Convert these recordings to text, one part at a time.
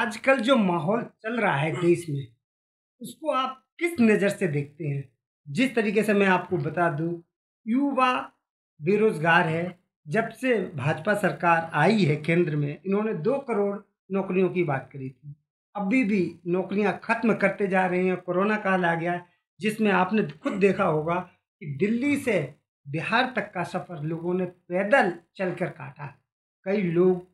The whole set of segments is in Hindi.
आजकल जो माहौल चल रहा है देश में उसको आप किस नज़र से देखते हैं जिस तरीके से मैं आपको बता दूं युवा बेरोजगार है जब से भाजपा सरकार आई है केंद्र में इन्होंने दो करोड़ नौकरियों की बात करी थी अभी भी नौकरियां खत्म करते जा रहे हैं कोरोना काल आ गया जिसमें आपने खुद देखा होगा कि दिल्ली से बिहार तक का सफ़र लोगों ने पैदल चलकर काटा कई लोग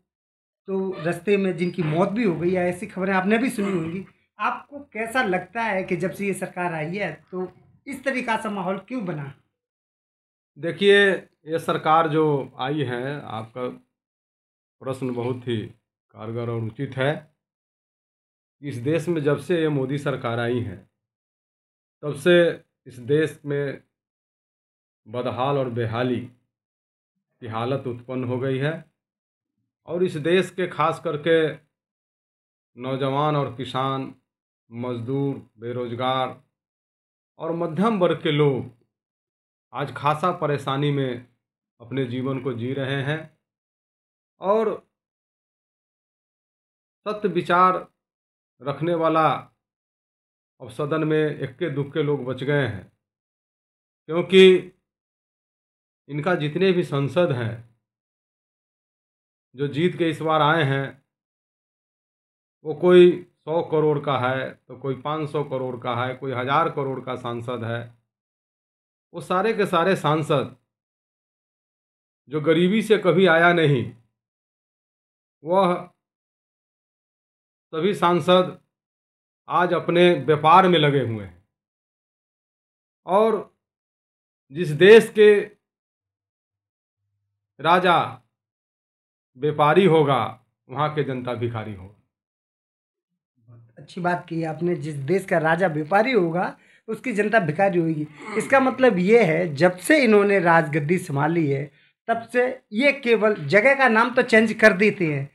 तो रस्ते में जिनकी मौत भी हो गई है ऐसी खबरें आपने भी सुनी होंगी आपको कैसा लगता है कि जब से ये सरकार आई है तो इस तरीका सा माहौल क्यों बना देखिए ये सरकार जो आई है आपका प्रश्न बहुत ही कारगर और उचित है इस देश में जब से ये मोदी सरकार आई है तब से इस देश में बदहाल और बेहाली की हालत उत्पन्न हो गई है और इस देश के खास करके नौजवान और किसान मजदूर बेरोजगार और मध्यम वर्ग के लोग आज खासा परेशानी में अपने जीवन को जी रहे हैं और सत्य विचार रखने वाला अब सदन में इक्के दुक्के लोग बच गए हैं क्योंकि इनका जितने भी संसद हैं जो जीत के इस बार आए हैं वो कोई सौ करोड़ का है तो कोई पाँच सौ करोड़ का है कोई हज़ार करोड़ का सांसद है वो सारे के सारे सांसद जो गरीबी से कभी आया नहीं वह सभी सांसद आज अपने व्यापार में लगे हुए हैं और जिस देश के राजा व्यापारी होगा वहाँ के जनता भिखारी होगा अच्छी बात की आपने जिस देश का राजा व्यापारी होगा उसकी जनता भिखारी होगी इसका मतलब ये है जब से इन्होंने राजगद्दी संभाली है तब से ये केवल जगह का नाम तो चेंज कर देते हैं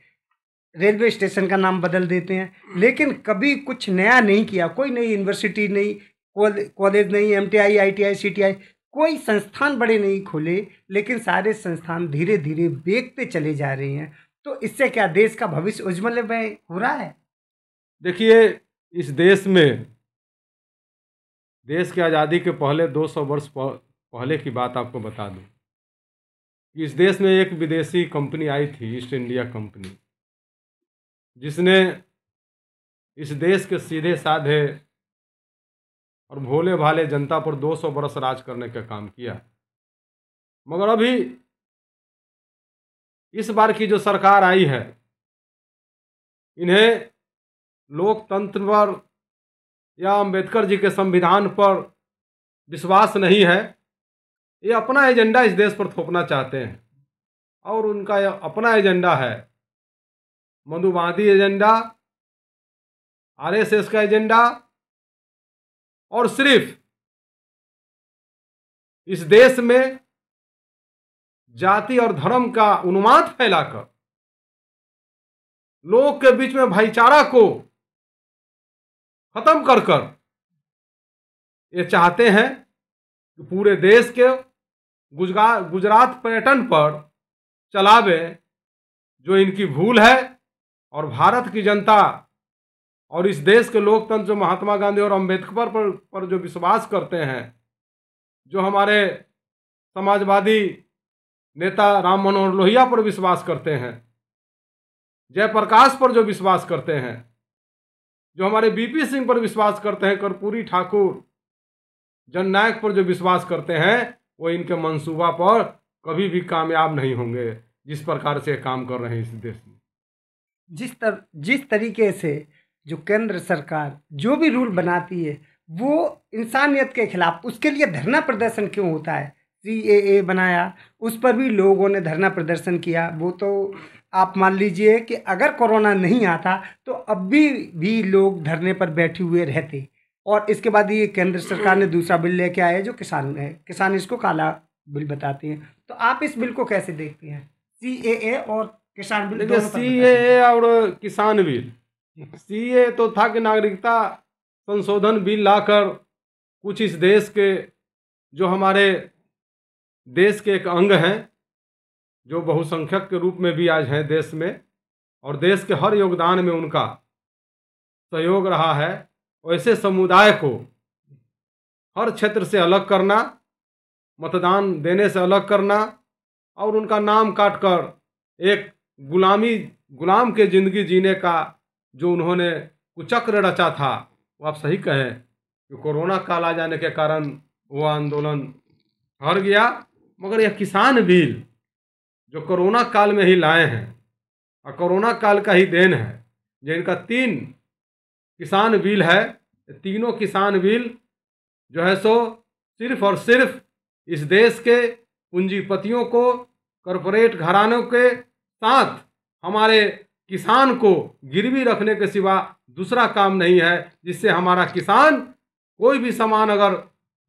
रेलवे स्टेशन का नाम बदल देते हैं लेकिन कभी कुछ नया नहीं किया कोई नई यूनिवर्सिटी नहीं कॉलेज नहीं M T I I T I C T I कोई संस्थान बड़े नहीं खोले लेकिन सारे संस्थान धीरे धीरे बेगते चले जा रहे हैं तो इससे क्या देश का भविष्य में हो रहा है देखिए इस देश में देश की आज़ादी के पहले 200 वर्ष पहले की बात आपको बता दूं इस देश में एक विदेशी कंपनी आई थी ईस्ट इंडिया कंपनी जिसने इस देश के सीधे साधे और भोले भाले जनता पर 200 बरस राज करने का काम किया मगर अभी इस बार की जो सरकार आई है इन्हें लोकतंत्र पर या अंबेडकर जी के संविधान पर विश्वास नहीं है ये अपना एजेंडा इस देश पर थोपना चाहते हैं और उनका अपना एजेंडा है मधुबादी एजेंडा आरएसएस का एजेंडा और सिर्फ इस देश में जाति और धर्म का उन्माद फैलाकर लोग के बीच में भाईचारा को खत्म कर कर ये चाहते हैं कि पूरे देश के गुजरात पर्यटन पर चलावे जो इनकी भूल है और भारत की जनता और इस देश के लोकतंत्र जो महात्मा गांधी और अम्बेडकर पर पर जो विश्वास करते हैं जो हमारे समाजवादी नेता राम मनोहर लोहिया पर विश्वास करते हैं जयप्रकाश पर जो विश्वास करते हैं जो हमारे बीपी सिंह पर विश्वास करते हैं कर्पूरी ठाकुर जननायक पर जो विश्वास करते हैं वो इनके मंसूबा पर कभी भी कामयाब नहीं होंगे जिस प्रकार से काम कर रहे हैं इस देश में जिस तर जिस तरीके से जो केंद्र सरकार जो भी रूल बनाती है वो इंसानियत के ख़िलाफ़ उसके लिए धरना प्रदर्शन क्यों होता है सी ए ए बनाया उस पर भी लोगों ने धरना प्रदर्शन किया वो तो आप मान लीजिए कि अगर कोरोना नहीं आता तो अब भी भी लोग धरने पर बैठे हुए रहते और इसके बाद ये केंद्र सरकार ने दूसरा बिल लेके आया है जो किसान है किसान इसको काला बिल बताते हैं तो आप इस बिल को कैसे देखते हैं सी ए ए और किसान बिल सी ए और किसान बिल सीए तो था कि नागरिकता संशोधन बिल लाकर कुछ इस देश के जो हमारे देश के एक अंग हैं जो बहुसंख्यक के रूप में भी आज हैं देश में और देश के हर योगदान में उनका सहयोग रहा है ऐसे समुदाय को हर क्षेत्र से अलग करना मतदान देने से अलग करना और उनका नाम काट कर एक गुलामी गुलाम के ज़िंदगी जीने का जो उन्होंने कुचक्र रचा था वो आप सही कहें कि कोरोना काल आ जाने के कारण वो आंदोलन हर गया मगर यह किसान बिल जो कोरोना काल में ही लाए हैं और कोरोना काल का ही देन है जिनका तीन किसान बिल है तीनों किसान बिल जो है सो सिर्फ और सिर्फ इस देश के पूंजीपतियों को कॉरपोरेट घरानों के साथ हमारे किसान को गिरवी रखने के सिवा दूसरा काम नहीं है जिससे हमारा किसान कोई भी सामान अगर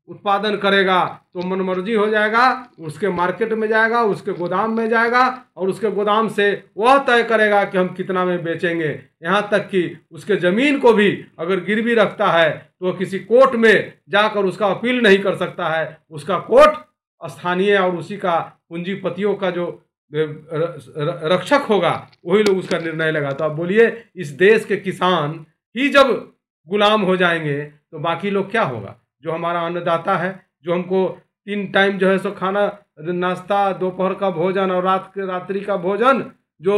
उत्पादन करेगा तो मनमर्जी हो जाएगा उसके मार्केट में जाएगा उसके गोदाम में जाएगा और उसके गोदाम से वह तय करेगा कि हम कितना में बेचेंगे यहाँ तक कि उसके ज़मीन को भी अगर गिरवी रखता है तो किसी कोर्ट में जाकर उसका अपील नहीं कर सकता है उसका कोर्ट स्थानीय और उसी का पूंजीपतियों का जो रक्षक होगा वही लोग उसका निर्णय लगा तो आप बोलिए इस देश के किसान ही जब गुलाम हो जाएंगे तो बाकी लोग क्या होगा जो हमारा अन्नदाता है जो हमको तीन टाइम जो है सो खाना नाश्ता दोपहर का भोजन और रात के रात्रि का भोजन जो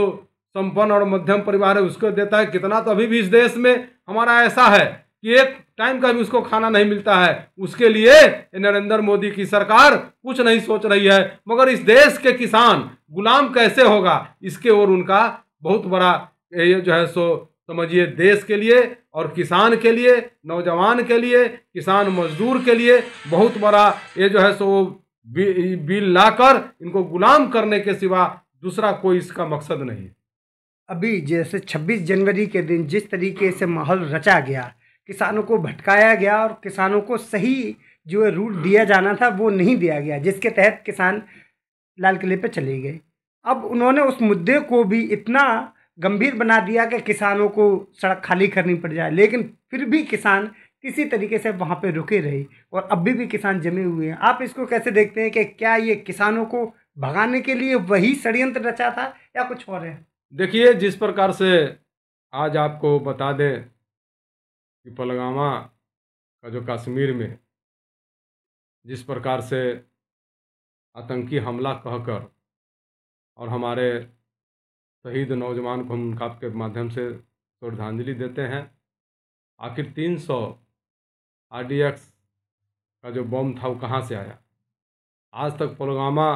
संपन्न और मध्यम परिवार है उसको देता है कितना तो अभी भी इस देश में हमारा ऐसा है कि एक टाइम का भी उसको खाना नहीं मिलता है उसके लिए नरेंद्र मोदी की सरकार कुछ नहीं सोच रही है मगर इस देश के किसान गुलाम कैसे होगा इसके ओर उनका बहुत बड़ा ये जो है सो समझिए देश के लिए और किसान के लिए नौजवान के लिए किसान मजदूर के लिए बहुत बड़ा ये जो है सो बिल लाकर इनको गुलाम करने के सिवा दूसरा कोई इसका मकसद नहीं अभी जैसे 26 जनवरी के दिन जिस तरीके से माहौल रचा गया किसानों को भटकाया गया और किसानों को सही जो रूट दिया जाना था वो नहीं दिया गया जिसके तहत किसान लाल किले पर चली गई अब उन्होंने उस मुद्दे को भी इतना गंभीर बना दिया कि किसानों को सड़क खाली करनी पड़ जाए लेकिन फिर भी किसान किसी तरीके से वहाँ पे रुके रहे और अभी भी किसान जमे हुए हैं आप इसको कैसे देखते हैं कि क्या ये किसानों को भगाने के लिए वही षडयंत्र रचा था या कुछ और है देखिए जिस प्रकार से आज आपको बता दें कि पलगामा का जो कश्मीर में जिस प्रकार से आतंकी हमला कहकर और हमारे शहीद नौजवान को हम काप के माध्यम से श्रद्धांजलि देते हैं आखिर तीन सौ आर का जो बम था वो कहाँ से आया आज तक पुलवामा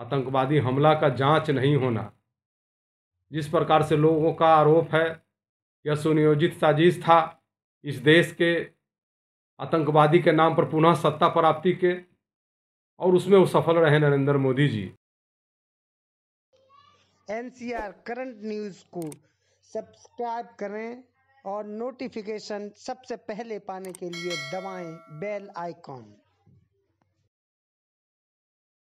आतंकवादी हमला का जांच नहीं होना जिस प्रकार से लोगों का आरोप है यह सुनियोजित साजिश था इस देश के आतंकवादी के नाम पर पुनः सत्ता प्राप्ति के और उसमें वो सफल रहे Narendra Modi ji NCR current news को सब्सक्राइब करें और नोटिफिकेशन सबसे पहले पाने के लिए दबाएं बेल आइकॉन